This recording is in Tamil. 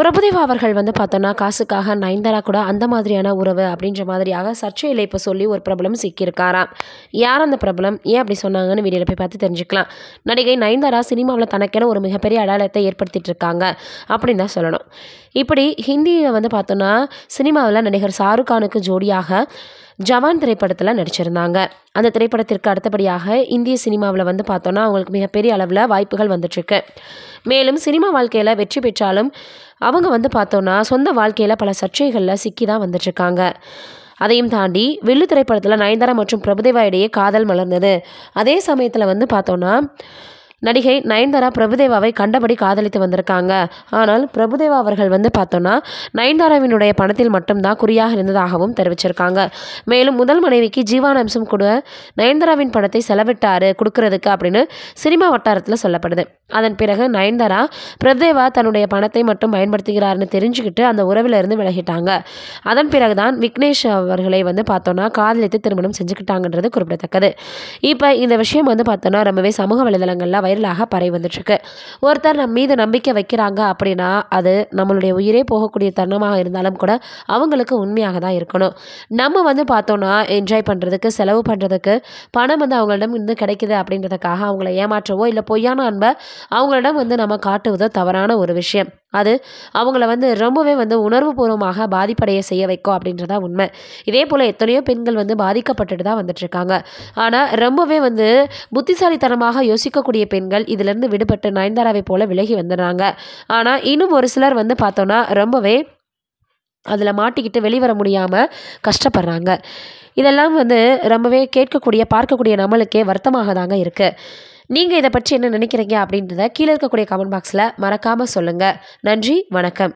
பிரபுதேவா அவர்கள் வந்து பார்த்தோன்னா காசுக்காக நயன்தாரா கூட அந்த மாதிரியான உறவு அப்படின்ற மாதிரியாக சர்ச்சையில் இப்போ சொல்லி ஒரு பிரபலம் சிக்கியிருக்காராம் யார் அந்த பிரபலம் ஏன் அப்படி சொன்னாங்கன்னு வீடியோ போய் பார்த்து தெரிஞ்சுக்கலாம் நடிகை நயன்தாரா சினிமாவில் தனக்கென ஒரு மிகப்பெரிய அடையாளத்தை ஏற்படுத்திட்டு இருக்காங்க அப்படின்னு தான் சொல்லணும் இப்படி ஹிந்தியில் வந்து பார்த்தோன்னா சினிமாவில் நடிகர் ஷாருக் ஜோடியாக ஜவான் திரைப்படத்தில் நடிச்சிருந்தாங்க அந்த திரைப்படத்திற்கு அடுத்தபடியாக இந்திய சினிமாவில் வந்து பார்த்தோன்னா அவங்களுக்கு மிகப்பெரிய அளவில் வாய்ப்புகள் வந்துட்டுருக்கு மேலும் சினிமா வாழ்க்கையில் வெற்றி பெற்றாலும் அவங்க வந்து பார்த்தோன்னா சொந்த வாழ்க்கையில் பல சர்ச்சைகளில் சிக்கி தான் வந்துட்டுருக்காங்க அதையும் தாண்டி வெள்ளு திரைப்படத்தில் நயன்தாரா மற்றும் பிரபுதேவா இடையே காதல் மலர்ந்தது அதே சமயத்தில் வந்து பார்த்தோன்னா நடிகை நயன்தாரா பிரபுதேவாவை கண்டபடி காதலித்து வந்திருக்காங்க ஆனால் பிரபுதேவா அவர்கள் வந்து பார்த்தோன்னா நயன்தாராவினுடைய பணத்தில் மட்டும்தான் குறியாக இருந்ததாகவும் தெரிவிச்சிருக்காங்க மேலும் முதல் மனைவிக்கு ஜீவானம்சம் கூட நயன்தாராவின் பணத்தை செலவிட்டாரு கொடுக்கறதுக்கு அப்படின்னு சினிமா வட்டாரத்தில் சொல்லப்படுது அதன் பிறகு நயன்தாரா பிரபுதேவா தன்னுடைய பணத்தை மட்டும் பயன்படுத்துகிறார்னு தெரிஞ்சுக்கிட்டு அந்த உறவிலிருந்து விலகிட்டாங்க அதன் பிறகுதான் விக்னேஷ் அவர்களை வந்து பார்த்தோன்னா காதலித்து திருமணம் செஞ்சுக்கிட்டாங்கன்றது குறிப்பிடத்தக்கது இப்போ இந்த விஷயம் வந்து பார்த்தோன்னா ரொம்பவே சமூக வலைதளங்களில் வைரலாக பரவி வந்துட்டுருக்கு ஒருத்தர் நம் மீது நம்பிக்கை வைக்கிறாங்க அப்படின்னா அது நம்மளுடைய உயிரே போகக்கூடிய தருணமாக இருந்தாலும் கூட அவங்களுக்கு உண்மையாக தான் இருக்கணும் நம்ம வந்து பார்த்தோன்னா என்ஜாய் பண்ணுறதுக்கு செலவு பண்ணுறதுக்கு பணம் வந்து அவங்களிடம் இருந்து கிடைக்குது அப்படின்றதுக்காக அவங்கள ஏமாற்றவோ இல்லை பொய்யான அன்பை அவங்களிடம் வந்து நம்ம காட்டுவதோ தவறான ஒரு விஷயம் அது அவங்கள வந்து ரொம்பவே வந்து உணர்வுபூர்வமாக பாதிப்படைய செய்ய வைக்கும் அப்படின்றத உண்மை இதே போல் எத்தனையோ பெண்கள் வந்து பாதிக்கப்பட்டுட்டு தான் வந்துட்டுருக்காங்க ஆனால் ரொம்பவே வந்து புத்திசாலித்தனமாக யோசிக்கக்கூடிய பெண்கள் இதிலிருந்து விடுபட்டு நயன்தாராவை போல விலகி வந்துடுறாங்க ஆனால் இன்னும் ஒரு சிலர் வந்து பார்த்தோன்னா ரொம்பவே அதில் மாட்டிக்கிட்டு வெளிவர முடியாமல் கஷ்டப்படுறாங்க இதெல்லாம் வந்து ரொம்பவே கேட்கக்கூடிய பார்க்கக்கூடிய நம்மளுக்கே வருத்தமாக தாங்க இருக்குது நீங்கள் இதை பற்றி என்ன நினைக்கிறீங்க அப்படின்றத கீழே இருக்கக்கூடிய கமெண்ட் பாக்ஸில் மறக்காமல் சொல்லுங்கள் நன்றி வணக்கம்